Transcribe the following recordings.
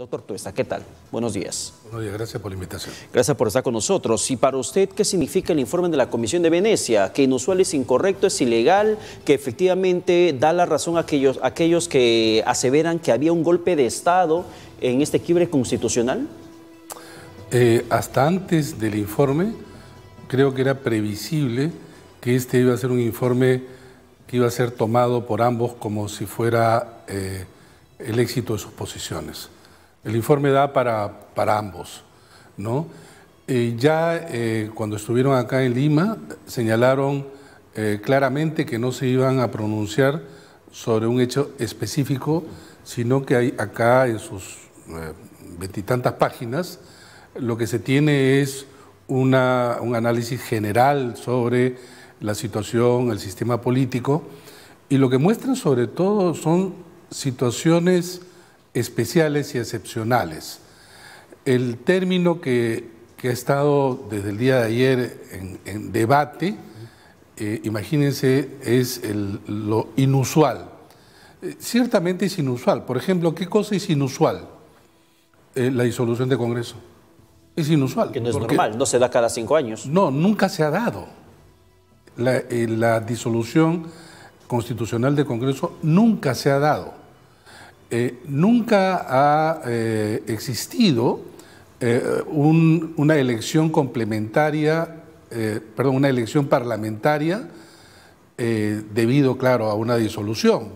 Doctor Tuesta, ¿qué tal? Buenos días. Buenos días, gracias por la invitación. Gracias por estar con nosotros. Y para usted, ¿qué significa el informe de la Comisión de Venecia? Que inusual es incorrecto, es ilegal, que efectivamente da la razón a aquellos, aquellos que aseveran que había un golpe de Estado en este quiebre constitucional. Eh, hasta antes del informe, creo que era previsible que este iba a ser un informe que iba a ser tomado por ambos como si fuera eh, el éxito de sus posiciones. El informe da para, para ambos. ¿no? ya eh, cuando estuvieron acá en Lima señalaron eh, claramente que no se iban a pronunciar sobre un hecho específico, sino que hay acá en sus eh, veintitantas páginas lo que se tiene es una, un análisis general sobre la situación, el sistema político, y lo que muestran sobre todo son situaciones especiales y excepcionales. El término que, ha estado desde el día de ayer en, debate, eh, imagínense, es lo inusual. Eh, ciertamente es inusual. Por ejemplo, ¿qué cosa es inusual? Eh, la disolución de Congreso. Es inusual. Que no es normal, no se da cada cinco años. No, nunca se ha dado. la disolución constitucional de Congreso nunca se ha dado. Eh, nunca ha eh, existido eh, una elección complementaria, perdón, una elección parlamentaria debido, claro, a una disolución.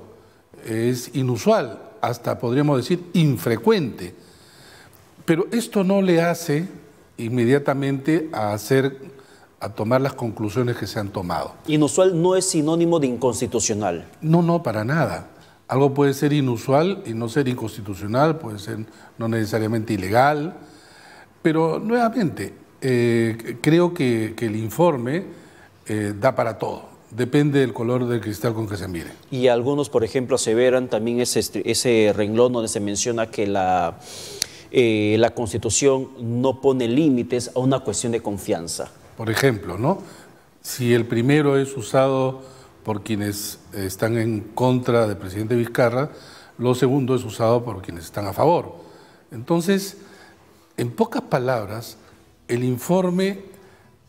Es inusual, hasta podríamos decir infrecuente. Pero esto no le hace inmediatamente a hacer a tomar las conclusiones que se han tomado. Inusual no es sinónimo de inconstitucional. No, no, para nada. Algo puede ser inusual y no ser inconstitucional, puede ser no necesariamente ilegal, pero nuevamente, eh, creo que, el informe eh, da para todo. Depende del color del cristal con que se mire. Y algunos, por ejemplo, aseveran también ese, ese renglón donde se menciona que la, eh, la Constitución no pone límites a una cuestión de confianza. Por ejemplo, ¿no? Si el primero es usado por quienes están en contra del presidente Vizcarra, lo segundo es usado por quienes están a favor. Entonces, en pocas palabras, el informe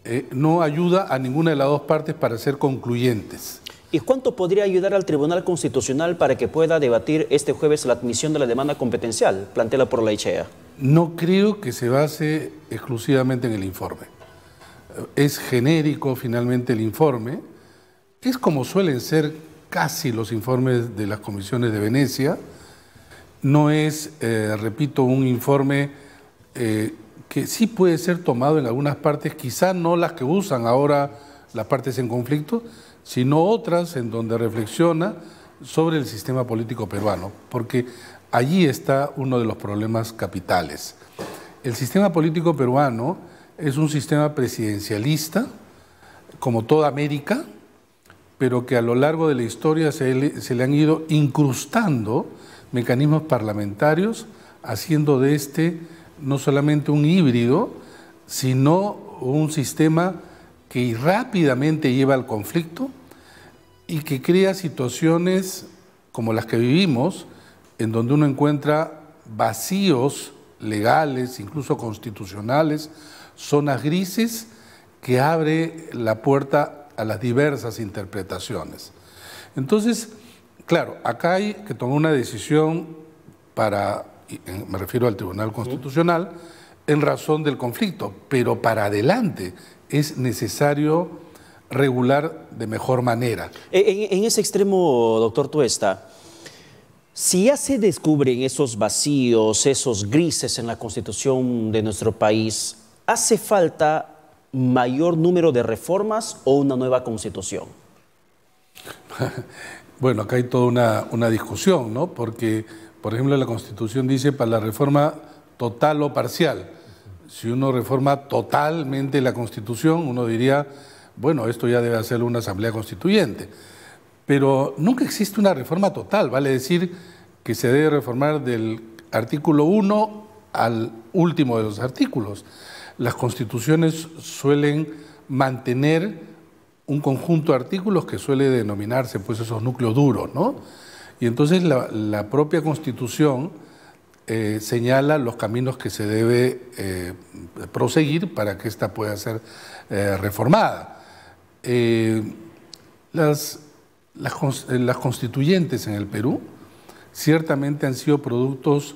eh, no ayuda a ninguna de las dos partes para ser concluyentes. ¿Y cuánto podría ayudar al Tribunal Constitucional para que pueda debatir este jueves la admisión de la demanda competencial planteada por la ICHEA? No creo que se base exclusivamente en el informe. Es genérico finalmente el informe, es como suelen ser casi los informes de las comisiones de Venecia, no es, eh, repito, un informe eh, que sí puede ser tomado en algunas partes, quizá no las que usan ahora las partes en conflicto, sino otras en donde reflexiona sobre el sistema político peruano, porque allí está uno de los problemas capitales. El sistema político peruano es un sistema presidencialista, como toda América, pero que a lo largo de la historia se le, han ido incrustando mecanismos parlamentarios, haciendo de este no solamente un híbrido, sino un sistema que rápidamente lleva al conflicto y que crea situaciones como las que vivimos, en donde uno encuentra vacíos legales, incluso constitucionales, zonas grises, que abre la puerta a las diversas interpretaciones. Entonces, claro, acá hay que tomar una decisión para, eh, me refiero al Tribunal Constitucional, en razón del conflicto, pero para adelante es necesario regular de mejor manera. E, en, ese extremo, doctor Tuesta, si ya se descubren esos vacíos, esos grises en la constitución de nuestro país, ¿hace falta mayor número de reformas o una nueva constitución? Bueno, acá hay toda una, una discusión, ¿no? Porque, por ejemplo, la constitución dice para la reforma total o parcial. Si uno reforma totalmente la constitución, uno diría, bueno, esto ya debe hacer una asamblea constituyente. Pero nunca existe una reforma total, vale decir que se debe reformar del artículo 1 al último de los artículos. Las constituciones suelen mantener un conjunto de artículos que suele denominarse pues esos núcleos duros, ¿no? Y entonces la, propia constitución eh, señala los caminos que se debe eh, proseguir para que ésta pueda ser eh, reformada. las constituyentes en el Perú ciertamente han sido productos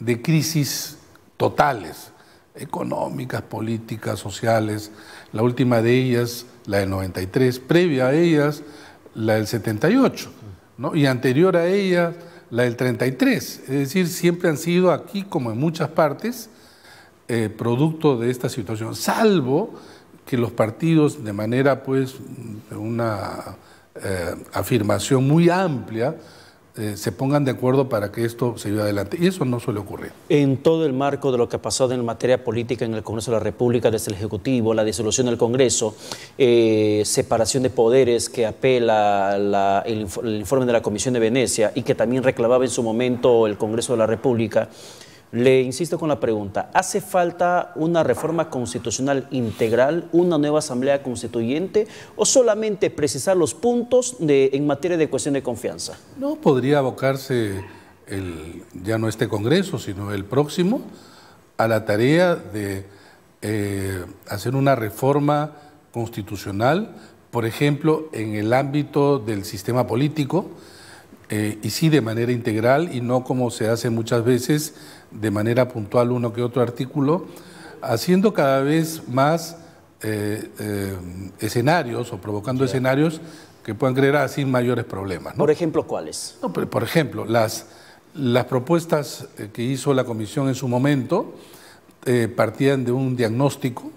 de crisis totales, económicas, políticas, sociales. La última de ellas, la del 93, previa a ellas, la del 78, y anterior a ellas, la del 33. Es decir, siempre han sido aquí, como en muchas partes, eh, producto de esta situación, salvo que los partidos, de manera, pues, una eh, afirmación muy amplia, eh, se pongan de acuerdo para que esto se lleve adelante. Y eso no suele ocurrir. En todo el marco de lo que ha pasado en materia política en el Congreso de la República, desde el Ejecutivo, la disolución del Congreso, eh, separación de poderes que apela el informe de la Comisión de Venecia y que también reclamaba en su momento el Congreso de la República, le insisto con la pregunta, ¿hace falta una reforma constitucional integral, una nueva asamblea constituyente o solamente precisar los puntos en materia de cuestión de confianza? No, podría abocarse el, ya no este Congreso, sino el próximo, a la tarea de eh, hacer una reforma constitucional, por ejemplo, en el ámbito del sistema político, eh, y sí de manera integral y no como se hace muchas veces de manera puntual uno que otro artículo, haciendo cada vez más eh, eh, escenarios o provocando escenarios que puedan crear así mayores problemas. ¿Por ejemplo cuáles? por ejemplo, las, las propuestas eh, que hizo la Comisión en su momento partían de un diagnóstico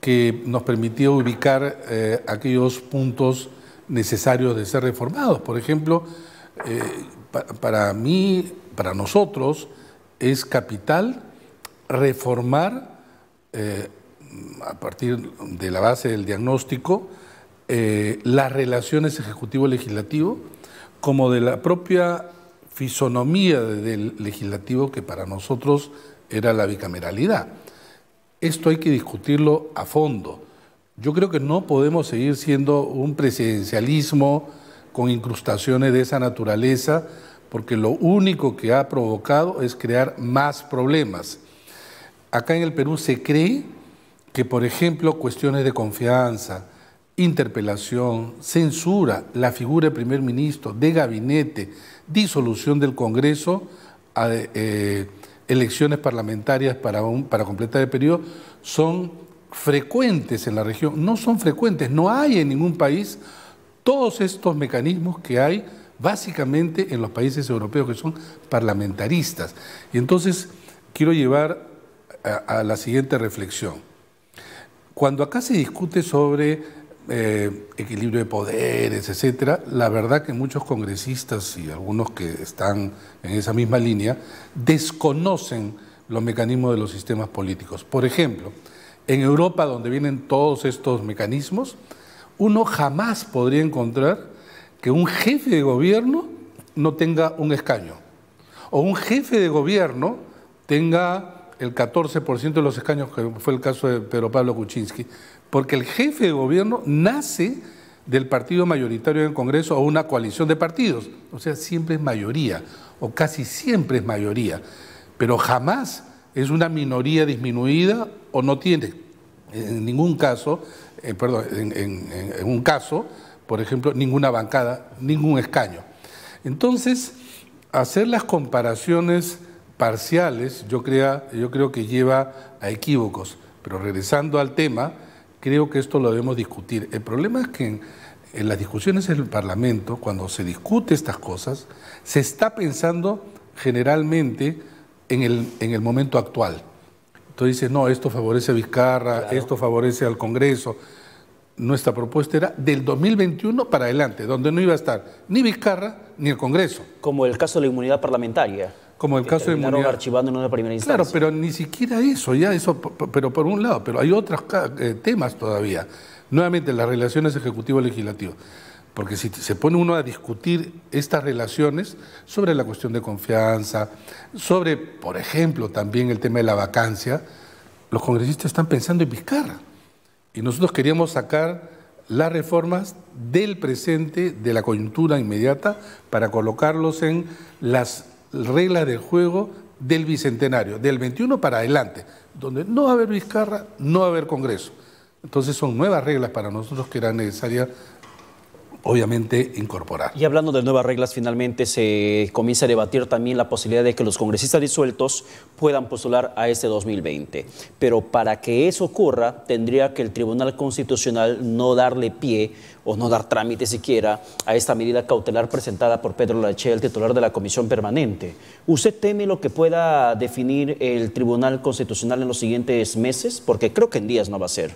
que nos permitió ubicar aquellos puntos necesarios de ser reformados. Por ejemplo, para mí, para nosotros, es capital reformar, eh, a partir de la base del diagnóstico, eh, las relaciones ejecutivo-legislativo, como de la propia fisonomía del legislativo que para nosotros era la bicameralidad. Esto hay que discutirlo a fondo. Yo creo que no podemos seguir siendo un presidencialismo con incrustaciones de esa naturaleza, porque lo único que ha provocado es crear más problemas. Acá en el Perú se cree que, por ejemplo, cuestiones de confianza, interpelación, censura, la figura de primer ministro, de gabinete, disolución del Congreso, eh, elecciones parlamentarias para, para completar el periodo, son frecuentes en la región. No son frecuentes, no hay en ningún país todos estos mecanismos que hay básicamente en los países europeos que son parlamentaristas. Y entonces quiero llevar a, la siguiente reflexión. Cuando acá se discute sobre eh, equilibrio de poderes, etcétera, la verdad que muchos congresistas y algunos que están en esa misma línea desconocen los mecanismos de los sistemas políticos. Por ejemplo, en Europa, donde vienen todos estos mecanismos, uno jamás podría encontrar que un jefe de gobierno no tenga un escaño, o un jefe de gobierno tenga el 14% de los escaños, que fue el caso de Pedro Pablo Kuczynski, porque el jefe de gobierno nace del partido mayoritario en el Congreso o una coalición de partidos, o sea, siempre es mayoría, o casi siempre es mayoría, pero jamás es una minoría disminuida o no tiene, en ningún caso, eh, perdón, en un caso, por ejemplo, ninguna bancada, ningún escaño. Entonces, hacer las comparaciones parciales yo, creo que lleva a equívocos. Pero regresando al tema, creo que esto lo debemos discutir. El problema es que en, las discusiones en el Parlamento, cuando se discute estas cosas, se está pensando generalmente en el, momento actual. Entonces dice, no, esto favorece a Vizcarra, esto favorece al Congreso nuestra propuesta era del 2021 para adelante, donde no iba a estar ni Vizcarra ni el Congreso. Como el caso de la inmunidad parlamentaria. Como el caso de inmunidad. archivando en una primera instancia. Claro, pero ni siquiera eso, ya eso, pero por un lado, pero hay otros eh, temas todavía. Nuevamente, las relaciones ejecutivo-legislativo. Porque si se pone uno a discutir estas relaciones sobre la cuestión de confianza, sobre, por ejemplo, también el tema de la vacancia, los congresistas están pensando en Vizcarra. Y nosotros queríamos sacar las reformas del presente, de la coyuntura inmediata, para colocarlos en las reglas del juego del Bicentenario, del 21 para adelante, donde no va a haber Vizcarra, no va a haber Congreso. Entonces son nuevas reglas para nosotros que eran necesarias obviamente incorporar. Y hablando de nuevas reglas, finalmente se comienza a debatir también la posibilidad de que los congresistas disueltos puedan postular a este 2020. Pero para que eso ocurra, tendría que el Tribunal Constitucional no darle pie o no dar trámite siquiera a esta medida cautelar presentada por Pedro Lache, el titular de la Comisión Permanente. ¿Usted teme lo que pueda definir el Tribunal Constitucional en los siguientes meses? Porque creo que en días no va a ser.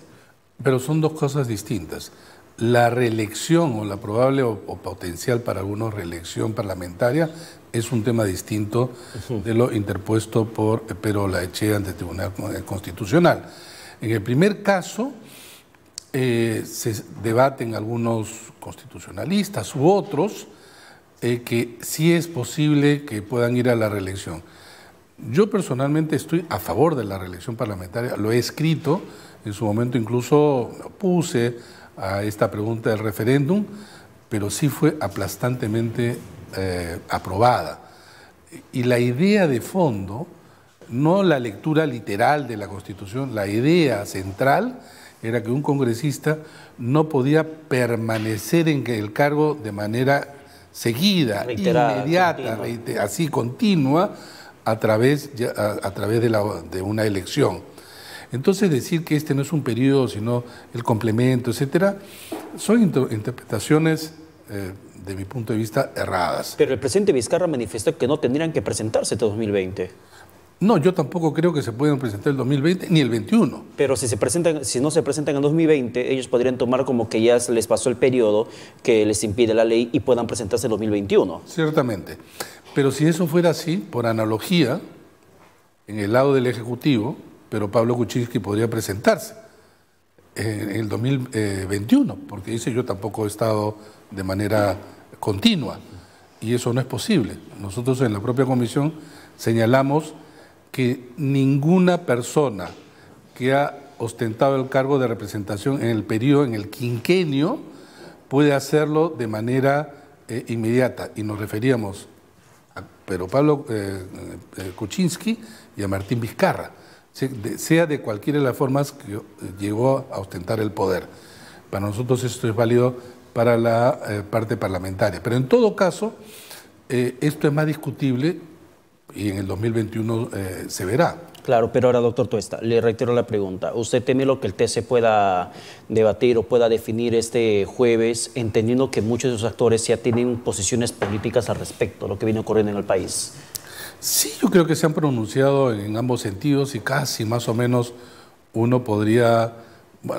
Pero son dos cosas distintas la reelección o la probable o, potencial para algunos reelección parlamentaria es un tema distinto de lo interpuesto por eh, Pero ECHE ante el Tribunal eh, Constitucional. En el primer caso, eh, se debaten algunos constitucionalistas u otros que sí es posible que puedan ir a la reelección. Yo personalmente estoy a favor de la reelección parlamentaria, lo he escrito, en su momento incluso me opuse a esta pregunta del referéndum, pero sí fue aplastantemente eh, aprobada. Y la idea de fondo, no la lectura literal de la Constitución, la idea central era que un congresista no podía permanecer en el cargo de manera seguida, inmediata, así continua, a través, través de, de una elección. Entonces decir que este no es un periodo, sino el complemento, etcétera, son interpretaciones eh, de mi punto de vista erradas. Pero el presidente Vizcarra manifestó que no tendrían que presentarse este 2020. No, yo tampoco creo que se puedan presentar el 2020 ni el 21. Pero si, se presentan, si no se presentan en 2020, ellos podrían tomar como que ya les pasó el periodo que les impide la ley y puedan presentarse en 2021. Ciertamente. Pero si eso fuera así, por analogía, en el lado del Ejecutivo, pero Pablo Kuczynski podría presentarse en el 2021, porque dice yo tampoco he estado de manera continua y eso no es posible. Nosotros en la propia comisión señalamos que ninguna persona que ha ostentado el cargo de representación en el periodo, en el quinquenio, puede hacerlo de manera eh, inmediata. Y nos referíamos a pero Pablo eh, eh, Kuczynski y a Martín Vizcarra sea de cualquiera de las formas que eh, llegó a ostentar el poder. Para nosotros esto es válido para la eh, parte parlamentaria. Pero en todo caso, eh, esto es más discutible y en el 2021 se verá. Claro, pero ahora, doctor Tuesta, le reitero la pregunta. ¿Usted teme lo que el TC pueda debatir o pueda definir este jueves, entendiendo que muchos de sus actores ya tienen posiciones políticas al respecto, lo que viene ocurriendo en el país? Sí, yo creo que se han pronunciado en ambos sentidos y casi más o menos uno podría eh,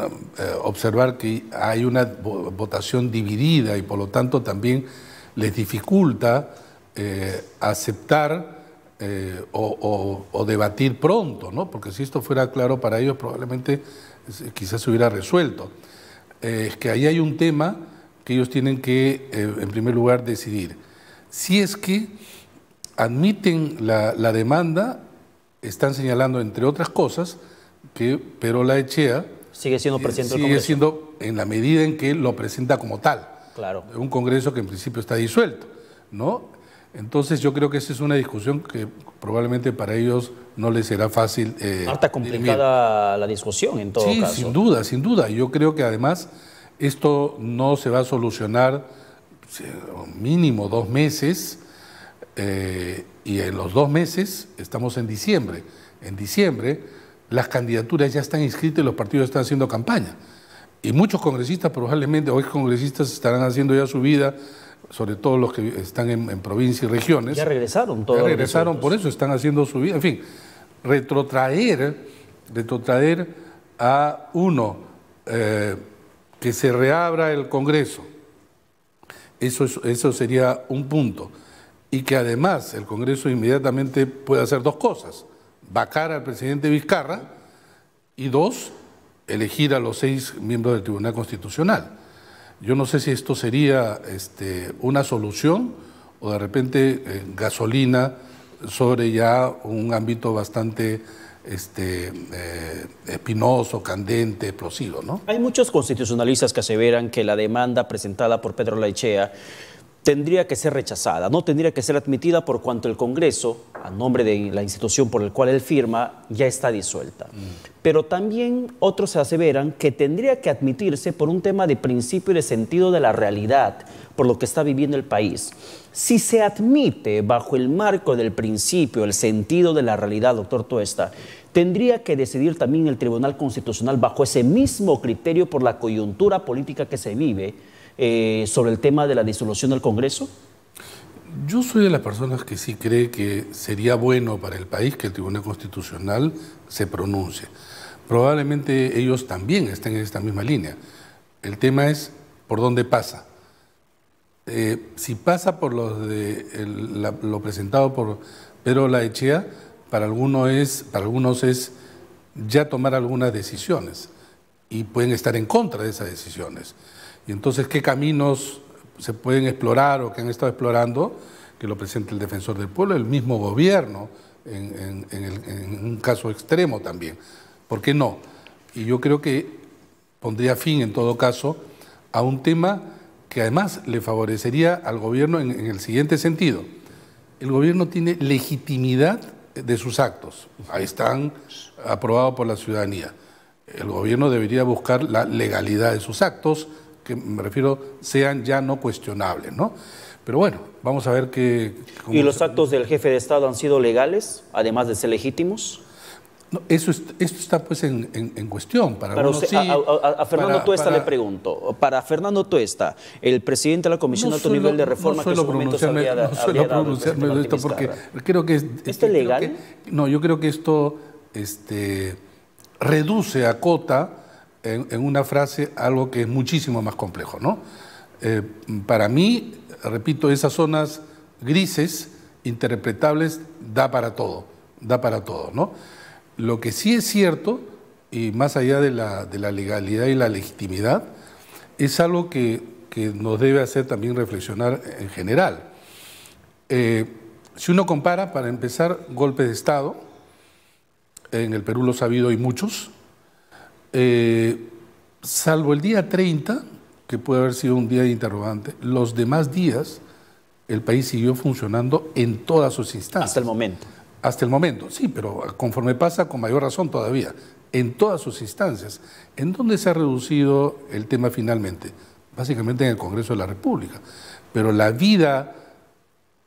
observar que hay una votación dividida y por lo tanto también les dificulta eh, aceptar eh, o, o, debatir pronto, ¿no? porque si esto fuera claro para ellos probablemente quizás se hubiera resuelto. es que ahí hay un tema que ellos tienen que, en primer lugar, decidir. Si es que admiten la, demanda, están señalando, entre otras cosas, que la Echea sigue siendo presidente sigue siendo en la medida en que lo presenta como tal. Claro. Un Congreso que en principio está disuelto, ¿no? Entonces yo creo que esa es una discusión que probablemente para ellos no les será fácil. Eh, Harta complicada la discusión en todo sí, sin duda, sin duda. Yo creo que además esto no se va a solucionar eh, mínimo dos meses eh, y en los dos meses, estamos en diciembre, en diciembre las candidaturas ya están inscritas y los partidos están haciendo campaña. Y muchos congresistas probablemente, o ex congresistas estarán haciendo ya su vida, sobre todo los que están en, en provincias y regiones. Ya regresaron todos. Ya regresaron, por eso están haciendo su vida. En fin, retrotraer, retrotraer a uno eh, que se reabra el Congreso. Eso, eso sería un punto y que además el Congreso inmediatamente puede hacer dos cosas, vacar al presidente Vizcarra y dos, elegir a los seis miembros del Tribunal Constitucional. Yo no sé si esto sería este, una solución o de repente eh, gasolina sobre ya un ámbito bastante este, eh, espinoso, candente, explosivo. ¿no? Hay muchos constitucionalistas que aseveran que la demanda presentada por Pedro Laichea tendría que ser rechazada, no tendría que ser admitida por cuanto el Congreso, a nombre de la institución por la cual él firma, ya está disuelta. Mm. Pero también otros aseveran que tendría que admitirse por un tema de principio y de sentido de la realidad, por lo que está viviendo el país. Si se admite bajo el marco del principio, el sentido de la realidad, doctor Tuesta, tendría que decidir también el Tribunal Constitucional bajo ese mismo criterio por la coyuntura política que se vive, eh, sobre el tema de la disolución del Congreso? Yo soy de las personas que sí cree que sería bueno para el país que el Tribunal Constitucional se pronuncie. Probablemente ellos también estén en esta misma línea. El tema es por dónde pasa. Eh, si pasa por lo presentado por Pedro Laechea, para algunos es, para algunos es ya tomar algunas decisiones y pueden estar en contra de esas decisiones. Y entonces, ¿qué caminos se pueden explorar o que han estado explorando? Que lo presente el defensor del pueblo, el mismo gobierno, en, un caso extremo también. ¿Por qué no? Y yo creo que pondría fin, en todo caso, a un tema que además le favorecería al gobierno en, en, el siguiente sentido. El gobierno tiene legitimidad de sus actos. Ahí están aprobados por la ciudadanía. El gobierno debería buscar la legalidad de sus actos, que me refiero sean ya no cuestionables, ¿no? Pero bueno, vamos a ver qué... ¿Y los actos del jefe de Estado han sido legales, además de ser legítimos? eso esto está pues en, cuestión. Para, a, Fernando Tuesta le pregunto. Para Fernando Tuesta, el presidente de la Comisión de Alto Nivel de Reforma no suelo pronunciarme, había, no suelo pronunciarme de esto porque creo que... este, legal? no, yo creo que esto este, reduce, cota en, una frase algo que es muchísimo más complejo. ¿no? Eh, para mí, repito, esas zonas grises, interpretables, da para todo, da para todo. Lo que sí es cierto, y más allá de la, legalidad y la legitimidad, es algo que, nos debe hacer también reflexionar en general. Eh, si uno compara, para empezar, golpe de Estado, en el Perú lo ha habido y muchos, eh, salvo el día 30, que puede haber sido un día de interrogante, los demás días el país siguió funcionando en todas sus instancias. Hasta el momento. Hasta el momento, sí, pero conforme pasa, con mayor razón todavía, en todas sus instancias. ¿En dónde se ha reducido el tema finalmente? Básicamente en el Congreso de la República. Pero la vida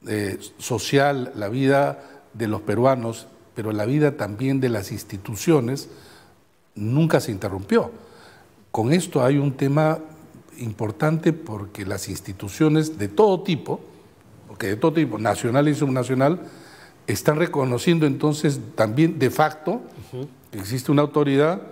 eh, social, la vida de los peruanos, pero la vida también de las instituciones, nunca se interrumpió. Con esto hay un tema importante porque las instituciones de todo tipo, de todo tipo, nacional y subnacional, están reconociendo entonces también de facto que existe una autoridad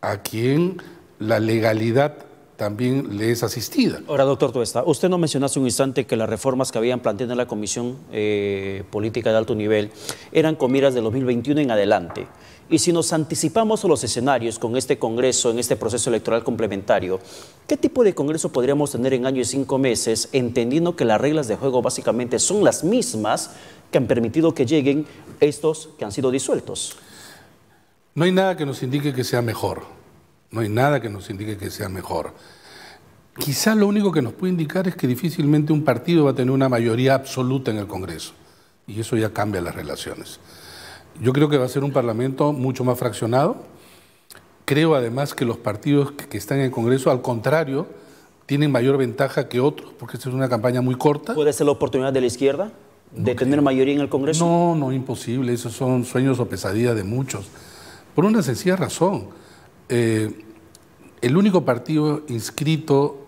a quien la legalidad también le es asistida. Ahora, doctor Tuesta, usted no mencionó hace un instante que las reformas que habían planteado en la Comisión eh, Política de Alto Nivel eran con miras de 2021 en adelante. Y si nos anticipamos a los escenarios con este Congreso, en este proceso electoral complementario, ¿qué tipo de Congreso podríamos tener en año y cinco meses, entendiendo que las reglas de juego básicamente son las mismas que han permitido que lleguen estos que han sido disueltos? No hay nada que nos indique que sea mejor. No hay nada que nos indique que sea mejor. Quizá lo único que nos puede indicar es que difícilmente un partido va a tener una mayoría absoluta en el Congreso. Y eso ya cambia las relaciones. Yo creo que va a ser un Parlamento mucho más fraccionado. Creo además que los partidos que están en el Congreso, al contrario, tienen mayor ventaja que otros, porque esta es una campaña muy corta. ¿Puede ser la oportunidad de la izquierda de tener mayoría en el Congreso? No, no, imposible. Esos son sueños o pesadillas de muchos. Por una sencilla razón eh, el único partido inscrito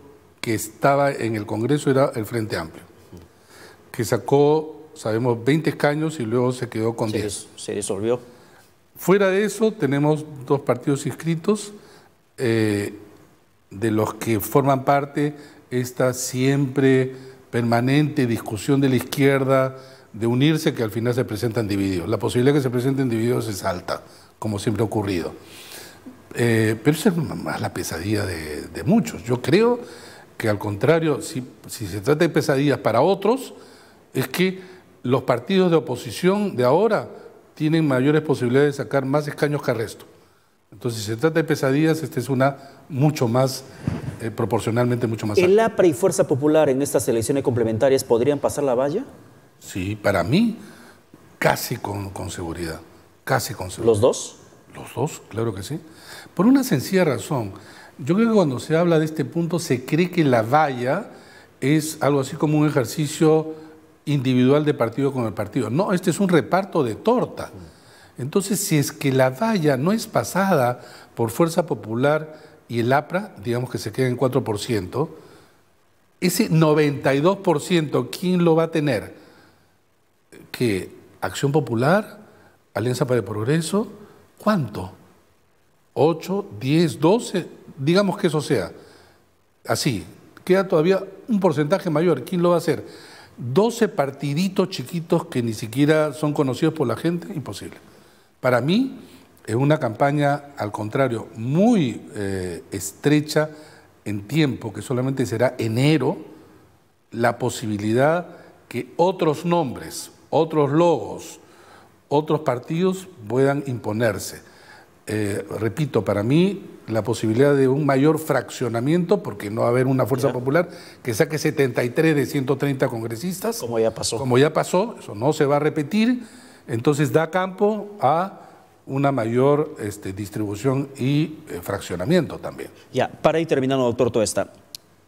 que estaba en el Congreso era el Frente Amplio, que sacó, sabemos, 20 escaños y luego se quedó con 10. se disolvió. Fuera de eso, tenemos dos partidos inscritos, eh, de los que forman parte esta siempre permanente discusión de la izquierda de unirse que al final se presentan divididos. La posibilidad de que se presenten divididos es alta, como siempre ha ocurrido. Eh, pero esa es más la pesadilla de, muchos. Yo creo que al contrario, si, se trata de pesadillas para otros, es que los partidos de oposición de ahora tienen mayores posibilidades de sacar más escaños que el resto. Entonces, si se trata de pesadillas, esta es una mucho más, eh, proporcionalmente mucho más. ¿El APRA y Fuerza Popular en estas elecciones complementarias podrían pasar la valla? Sí, para mí, casi con, con seguridad. Casi con seguridad. ¿Los dos? Los dos, claro que sí. Por una sencilla razón. Yo creo que cuando se habla de este punto se cree que la valla es algo así como un ejercicio individual de partido con el partido. No, este es un reparto de torta. Entonces, si es que la valla no es pasada por Fuerza Popular y el APRA, digamos que se queda en 4%, ese 92%, ¿quién lo va a tener? ¿Qué? Acción Popular? ¿Alianza para el Progreso? ¿Cuánto? 8, 10, 12, digamos que eso sea. Así, queda todavía un porcentaje mayor. ¿Quién lo va a hacer? 12 partiditos chiquitos que ni siquiera son conocidos por la gente, imposible. Para mí es una campaña, al contrario, muy eh, estrecha en tiempo, que solamente será enero, la posibilidad que otros nombres, otros logos, otros partidos puedan imponerse. Eh, repito, para mí la posibilidad de un mayor fraccionamiento, porque no va a haber una fuerza popular que saque 73 de 130 congresistas. Como ya pasó. Como ya pasó, eso no se va a repetir. Entonces da campo a una mayor este, distribución y eh, fraccionamiento también. Ya, para ir terminando, doctor Toesta,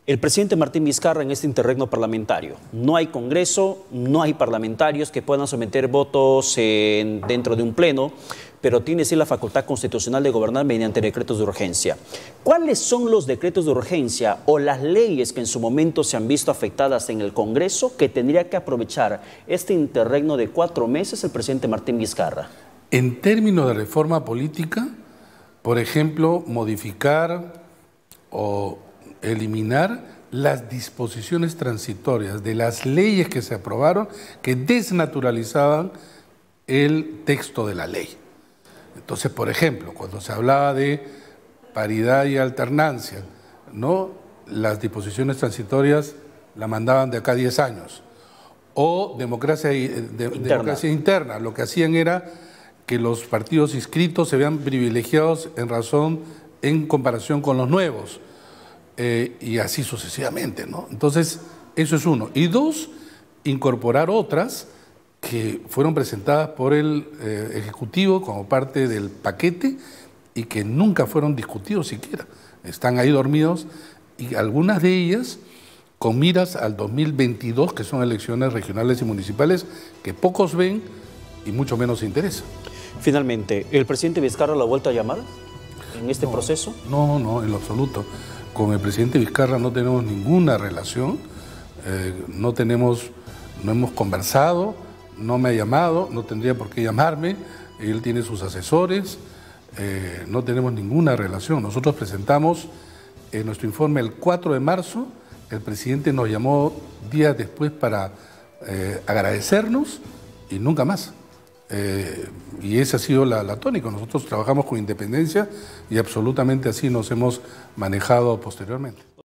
el presidente Martín Vizcarra en este interregno parlamentario, no hay Congreso, no hay parlamentarios que puedan someter votos dentro de un pleno, pero tiene sí la facultad constitucional de gobernar mediante decretos de urgencia. ¿Cuáles son los decretos de urgencia o las leyes que en su momento se han visto afectadas en el Congreso que tendría que aprovechar este interregno de cuatro meses el presidente Martín Vizcarra? En términos de reforma política, por ejemplo, modificar o eliminar las disposiciones transitorias de las leyes que se aprobaron que desnaturalizaban el texto de la ley. Entonces, por ejemplo, cuando se hablaba de paridad y alternancia, ¿no? las disposiciones transitorias la mandaban de acá a 10 años. O democracia, eh, interna. democracia interna. Lo que hacían era que los partidos inscritos se vean privilegiados en razón, en comparación con los nuevos. Eh, y así sucesivamente, ¿no? Entonces, eso es uno. Y dos, incorporar otras que fueron presentadas por el eh, Ejecutivo como parte del paquete y que nunca fueron discutidos siquiera. Están ahí dormidos y algunas de ellas con miras al 2022, que son elecciones regionales y municipales, que pocos ven y mucho menos interesa. Finalmente, ¿el presidente Vizcarra la ha vuelto a llamar en este proceso? No, no, en lo absoluto. Con el presidente Vizcarra no tenemos ninguna relación, eh, no tenemos, no hemos conversado, no me ha llamado, no tendría por qué llamarme, él tiene sus asesores, eh, no tenemos ninguna relación. Nosotros presentamos nuestro informe el 4 de marzo, el presidente nos llamó días después para eh, agradecernos y nunca más. Eh, y esa ha sido la, la tónica. Nosotros trabajamos con independencia y absolutamente así nos hemos manejado posteriormente.